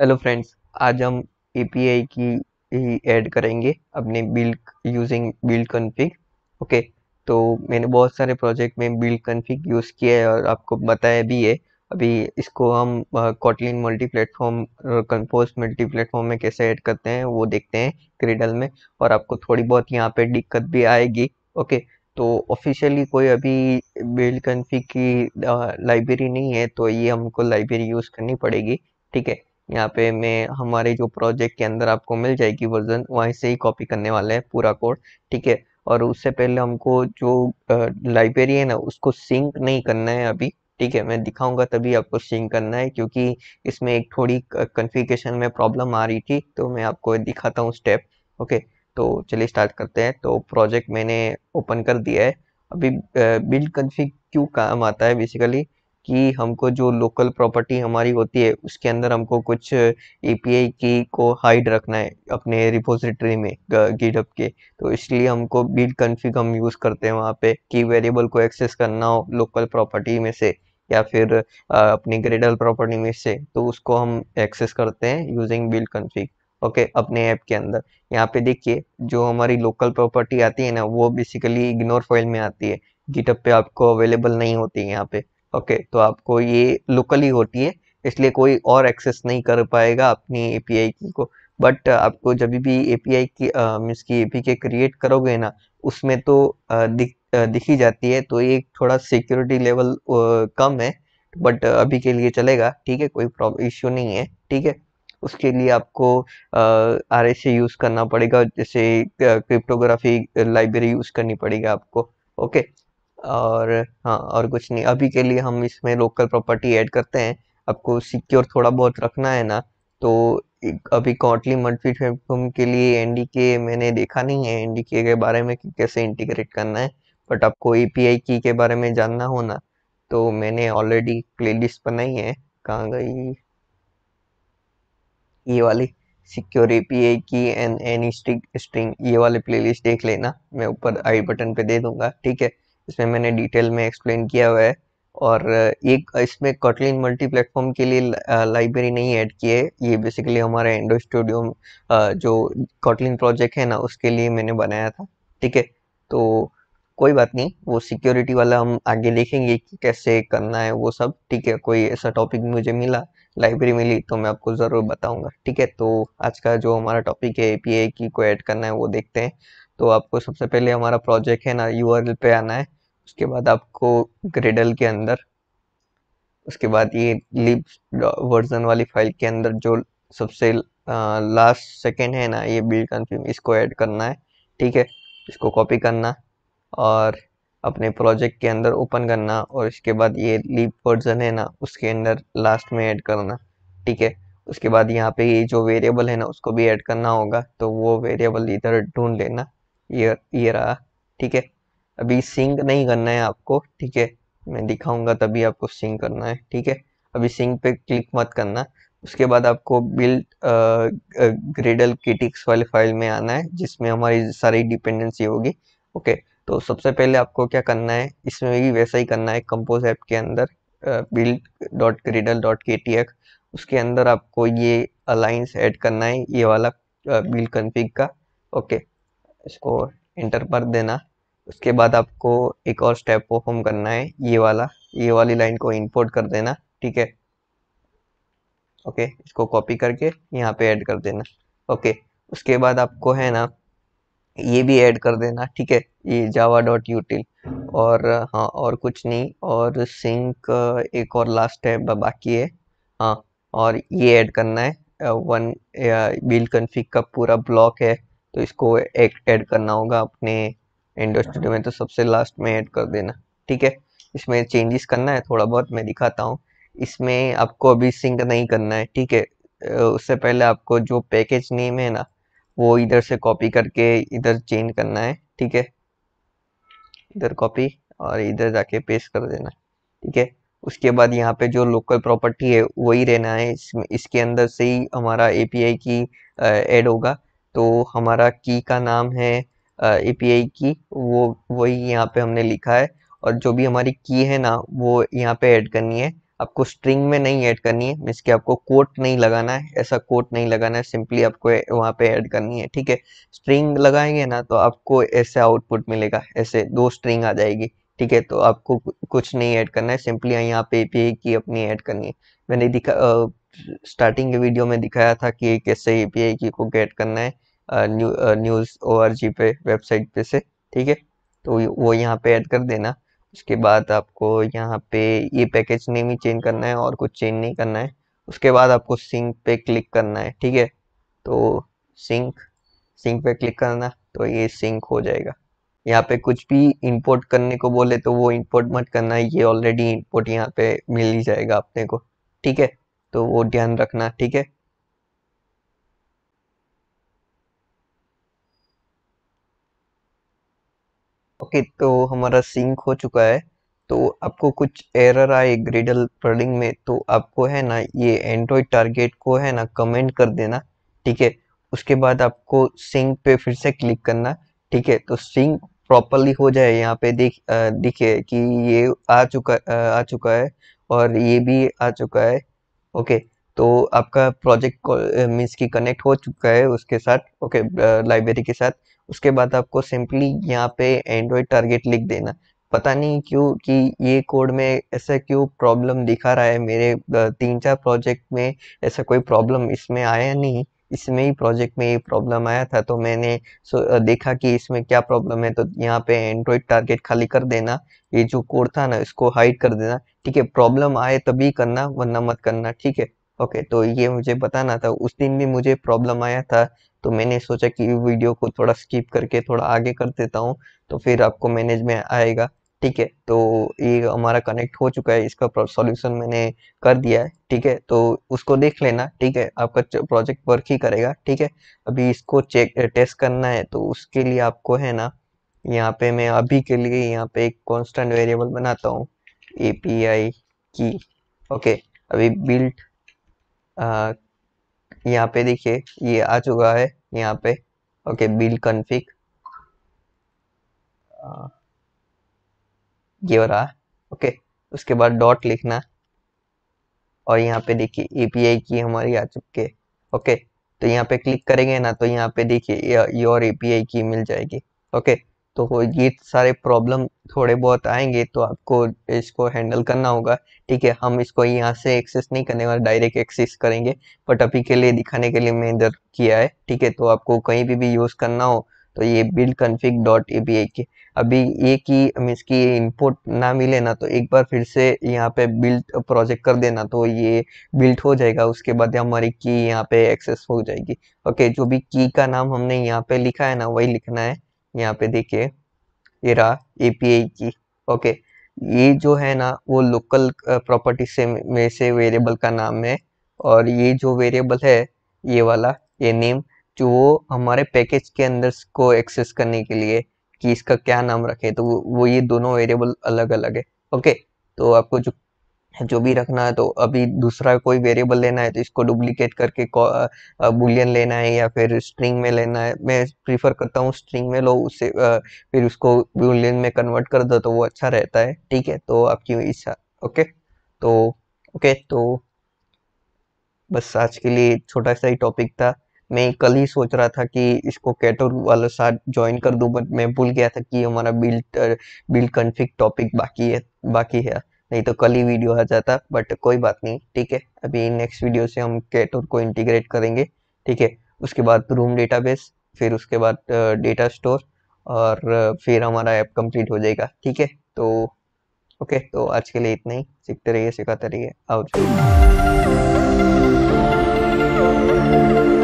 hello friends आज हम API की ही ऐड करेंगे अपने build using build config okay तो मैंने बहुत सारे प्रोजेक्ट में बिल्ड कॉन्फ़िग यूज़ किया है और आपको बताया भी है अभी इसको हम Kotlin multi platform compose multi platform में कैसे ऐड करते हैं वो देखते हैं क्रिडल में और आपको थोड़ी बहुत यहाँ पर दिक्कत भी आएगी ओके तो ऑफिशियली कोई अभी बिल्ड कन्फिक की लाइब्रेरी नहीं है तो ये हमको लाइब्रेरी यूज़ करनी पड़ेगी ठीक है यहाँ पे मैं हमारे जो प्रोजेक्ट के अंदर आपको मिल जाएगी वर्जन वहीं से ही कॉपी करने वाले हैं पूरा कोड ठीक है और उससे पहले हमको जो लाइब्रेरी है ना उसको सिंक नहीं करना है अभी ठीक है मैं दिखाऊंगा तभी आपको सिंक करना है क्योंकि इसमें एक थोड़ी कन्फिगेशन में प्रॉब्लम आ रही थी तो मैं आपको दिखाता हूँ स्टेप ओके तो चलिए स्टार्ट करते हैं तो प्रोजेक्ट मैंने ओपन कर दिया है अभी बिल्ड कन्फिग क्यों काम आता है बेसिकली कि हमको जो लोकल प्रॉपर्टी हमारी होती है उसके अंदर हमको कुछ ए की को हाइड रखना है अपने रिपोजिटरी में गिटअप के तो इसलिए हमको बिल्ड कन्फिग हम यूज़ करते हैं वहाँ पे कि वेरिएबल को एक्सेस करना हो लोकल प्रॉपर्टी में से या फिर अपनी ग्रेडल प्रॉपर्टी में से तो उसको हम एक्सेस करते हैं using build config okay okay, अपने ऐप के अंदर यहाँ पे देखिए जो हमारी लोकल प्रॉपर्टी आती है ना वो बेसिकली इग्नोर फाइल में आती है गिटअप पे आपको अवेलेबल नहीं होती है यहाँ पे ओके तो आपको ये लोकली होती है इसलिए कोई और एक्सेस नहीं कर पाएगा अपनी ए की को बट आपको जब भी ए की मीन्स की ए के क्रिएट करोगे ना उसमें तो दिख दिखी जाती है तो ये थोड़ा सिक्योरिटी लेवल कम है बट अभी के लिए चलेगा ठीक है कोई प्रॉब्लम इश्यू नहीं है ठीक है उसके लिए आपको आर एस यूज़ करना पड़ेगा जैसे क्रिप्टोग्राफी लाइब्रेरी यूज़ करनी पड़ेगी आपको ओके और हाँ और कुछ नहीं अभी के लिए हम इसमें लोकल प्रॉपर्टी ऐड करते हैं आपको सिक्योर थोड़ा बहुत रखना है ना तो अभी कॉटली मल्टी प्लेटफॉर्म के लिए एन के मैंने देखा नहीं है एन के बारे में कि कैसे इंटीग्रेट करना है बट आपको ए की के बारे में जानना हो ना तो मैंने ऑलरेडी प्ले बनाई है कहाँ गई ये वाली सिक्योर ए की एंड एनी स्ट्रिंग ये वाले प्लेलिस्ट देख लेना मैं ऊपर आई बटन पे दे दूंगा ठीक है इसमें मैंने डिटेल में एक्सप्लेन किया हुआ है और एक इसमें कटलिन मल्टी प्लेटफॉर्म के लिए लाइब्रेरी नहीं ऐड की है ये बेसिकली हमारा एंडो स्टूडियो जो कटलिन प्रोजेक्ट है ना उसके लिए मैंने बनाया था ठीक है तो कोई बात नहीं वो सिक्योरिटी वाला हम आगे देखेंगे कि कैसे करना है वो सब ठीक है कोई ऐसा टॉपिक मुझे मिला लाइब्रेरी मिली तो मैं आपको ज़रूर बताऊंगा ठीक है तो आज का जो हमारा टॉपिक है ए की को ऐड करना है वो देखते हैं तो आपको सबसे पहले हमारा प्रोजेक्ट है ना यू पे आना है उसके बाद आपको ग्रेडल के अंदर उसके बाद ये लिप वर्जन वाली फाइल के अंदर जो सबसे लास्ट सेकेंड है ना ये बिल्ड कन्फ्यूम इसको ऐड करना है ठीक है इसको कॉपी करना और अपने प्रोजेक्ट के अंदर ओपन करना और इसके बाद ये लीप वर्जन है ना उसके अंदर लास्ट में ऐड करना ठीक है उसके बाद यहाँ पे ये जो वेरिएबल है ना उसको भी ऐड करना होगा तो वो वेरिएबल इधर ढूंढ लेना ये ये रहा ठीक है अभी सिंक नहीं करना है आपको ठीक है मैं दिखाऊंगा तभी आपको सिंक करना है ठीक है अभी सिंक पे क्लिक मत करना उसके बाद आपको बिल्ड ग्रेडल किटिक्स वाले फाइल में आना है जिसमें हमारी सारी डिपेंडेंसी होगी ओके तो सबसे पहले आपको क्या करना है इसमें भी वैसा ही करना है कंपोज ऐप के अंदर build dot gradle dot K T X उसके अंदर आपको ये अलाइंस ऐड करना है ये वाला बिल्ड कन्फिग का ओके इसको एंटर पर देना उसके बाद आपको एक और स्टेप परफॉर्म करना है ये वाला ये वाली लाइन को इंपोर्ट कर देना ठीक है ओके इसको कॉपी करके यहाँ पे ऐड कर देना ओके उसके बाद आपको है ना ये भी ऐड कर देना ठीक है ये जावा डॉट यूटिल और हाँ और कुछ नहीं और सिंक एक और लास्ट है बाकी है हाँ और ये ऐड करना है वन बिल कन्फिक का पूरा ब्लॉक है तो इसको ऐड करना होगा अपने इंडस्ट्री में तो सबसे लास्ट में ऐड कर देना ठीक है इसमें चेंजेस करना है थोड़ा बहुत मैं दिखाता हूँ इसमें आपको अभी सिंक नहीं करना है ठीक है उससे पहले आपको जो पैकेज नेम है ना वो इधर से कॉपी करके इधर चेंज करना है ठीक है इधर कॉपी और इधर जाके पेस्ट कर देना ठीक है उसके बाद यहाँ पे जो लोकल प्रॉपर्टी है वही रहना है इसमें इसके अंदर से ही हमारा एपीआई की ऐड होगा तो हमारा की का नाम है ए की वो वही यहाँ पे हमने लिखा है और जो भी हमारी की है ना वो यहाँ पे ऐड करनी है आपको स्ट्रिंग में नहीं ऐड करनी है मीन्स कि आपको कोट नहीं लगाना है ऐसा कोट नहीं लगाना है सिंपली आपको वहाँ पे ऐड करनी है ठीक है स्ट्रिंग लगाएंगे ना तो आपको ऐसे आउटपुट मिलेगा ऐसे दो स्ट्रिंग आ जाएगी ठीक है तो आपको कुछ नहीं ऐड करना है सिंपली यहाँ पे एपीआई की अपनी ऐड करनी है मैंने दिखा स्टार्टिंग के वीडियो में दिखाया था कि कैसे ए की को गेट करना है new news O R G पे वेबसाइट पे से ठीक है तो वो यहाँ पे ऐड कर देना उसके बाद आपको यहाँ पे ये पैकेज नेम ही चेंज करना है और कुछ चेंज नहीं करना है उसके बाद आपको सिंक पे क्लिक करना है ठीक है तो सिंक सिंक पे क्लिक करना तो ये सिंक हो जाएगा यहाँ पे कुछ भी इंपोर्ट करने को बोले तो वो इंपोर्ट मत करना है ये ऑलरेडी इंपोर्ट यहाँ पे मिल ही जाएगा अपने को ठीक है तो वो ध्यान रखना ठीक है ओके okay, तो हमारा सिंक हो चुका है तो आपको कुछ एरर आए ग्रेडल पर्डिंग में तो आपको है ना ये एंड्रॉयड टारगेट को है ना कमेंट कर देना ठीक है उसके बाद आपको सिंक पे फिर से क्लिक करना ठीक है तो सिंक प्रॉपरली हो जाए यहाँ पे देख दिखे कि ये आ चुका आ चुका है और ये भी आ चुका है ओके तो आपका प्रोजेक्ट मीन्स की कनेक्ट हो चुका है उसके साथ ओके लाइब्रेरी के साथ उसके बाद आपको सिंपली यहाँ पे एंड्रॉयड टारगेट लिख देना पता नहीं क्यों कि ये कोड में ऐसा क्यों प्रॉब्लम दिखा रहा है मेरे तीन चार प्रोजेक्ट में ऐसा कोई प्रॉब्लम इसमें आया नहीं इसमें ही प्रोजेक्ट में ये प्रॉब्लम आया था तो मैंने देखा कि इसमें क्या प्रॉब्लम है तो यहाँ पे एंड्रॉयड टारगेट खाली कर देना ये जो कोड था ना इसको हाइड कर देना ठीक है प्रॉब्लम आए तभी करना वरना मत करना ठीक है ओके तो ये मुझे बताना था उस दिन भी मुझे प्रॉब्लम आया था तो मैंने सोचा कि वीडियो को थोड़ा स्किप करके थोड़ा आगे कर देता हूँ तो फिर आपको मैनेज में आएगा ठीक है तो ये हमारा कनेक्ट हो चुका है इसका सॉल्यूशन मैंने कर दिया है ठीक है तो उसको देख लेना ठीक है आपका प्रोजेक्ट वर्क ही करेगा ठीक है अभी इसको चेक टेस्ट करना है तो उसके लिए आपको है ना यहाँ पे मैं अभी के लिए यहाँ पे एक कांस्टेंट वेरिएबल बनाता हूँ ए पी आई की ओके अभी बिल्ट यहाँ पे देखिए ये आ चुका है यहाँ पे ओके बिल कन्फिक ये रहा ओके उसके बाद डॉट लिखना और यहाँ पे देखिए एपीआई की हमारी आ चुकी है ओके तो यहाँ पे क्लिक करेंगे ना तो यहाँ पे देखिए योर एपीआई की मिल जाएगी ओके तो ये सारे प्रॉब्लम थोड़े बहुत आएंगे तो आपको इसको हैंडल करना होगा ठीक है हम इसको यहाँ से एक्सेस नहीं करने वाले डायरेक्ट एक्सेस करेंगे बट अभी के लिए दिखाने के लिए मैं इधर किया है ठीक है तो आपको कहीं भी भी यूज़ करना हो तो ये build config dot A B के अभी ये की मीन्स की इम्पोर्ट ना मिले ना तो एक बार फिर से यहाँ पे बिल्ड प्रोजेक्ट कर देना तो ये बिल्ड हो जाएगा उसके बाद हमारी की यहाँ पे एक्सेस हो जाएगी ओके जो भी की का नाम हमने यहाँ पे लिखा है ना वही लिखना है यहाँ पे देखिए ये रहा एपीआई की ओके ये जो है ना वो लोकल प्रॉपर्टी से में से वेरिएबल का नाम है और ये जो वेरिएबल है ये वाला ये नेम जो वो हमारे पैकेज के अंदर को एक्सेस करने के लिए कि इसका क्या नाम रखे तो वो, वो ये दोनों वेरिएबल अलग अलग है ओके तो आपको जो जो भी रखना है तो अभी दूसरा कोई वेरिएबल लेना है तो इसको डुप्लीकेट करके बुलियन लेना है या फिर स्ट्रिंग में लेना है मैं प्रीफर करता हूँ स्ट्रिंग में लो उससे फिर उसको बुलियन में कन्वर्ट कर दो तो वो अच्छा रहता है ठीक है तो आपकी इच्छा ओके तो ओके तो बस आज के लिए छोटा सा ही टॉपिक था मैं कल ही सोच रहा था कि इसको कैटर वाले साथ ज्वाइन कर दूं बट मैं भूल गया था कि हमारा बिल्ड बिल्ड कन्फिक टॉपिक बाकी है बाकी है नहीं तो कल ही वीडियो आ जाता बट कोई बात नहीं ठीक है अभी नेक्स्ट वीडियो से हम कैट और को इंटीग्रेट करेंगे ठीक है उसके बाद रूम डेटाबेस फिर उसके बाद डेटा स्टोर और फिर हमारा ऐप कंप्लीट हो जाएगा ठीक है तो ओके तो आज के लिए इतना ही सीखते रहिए सिखाते रहिए आओ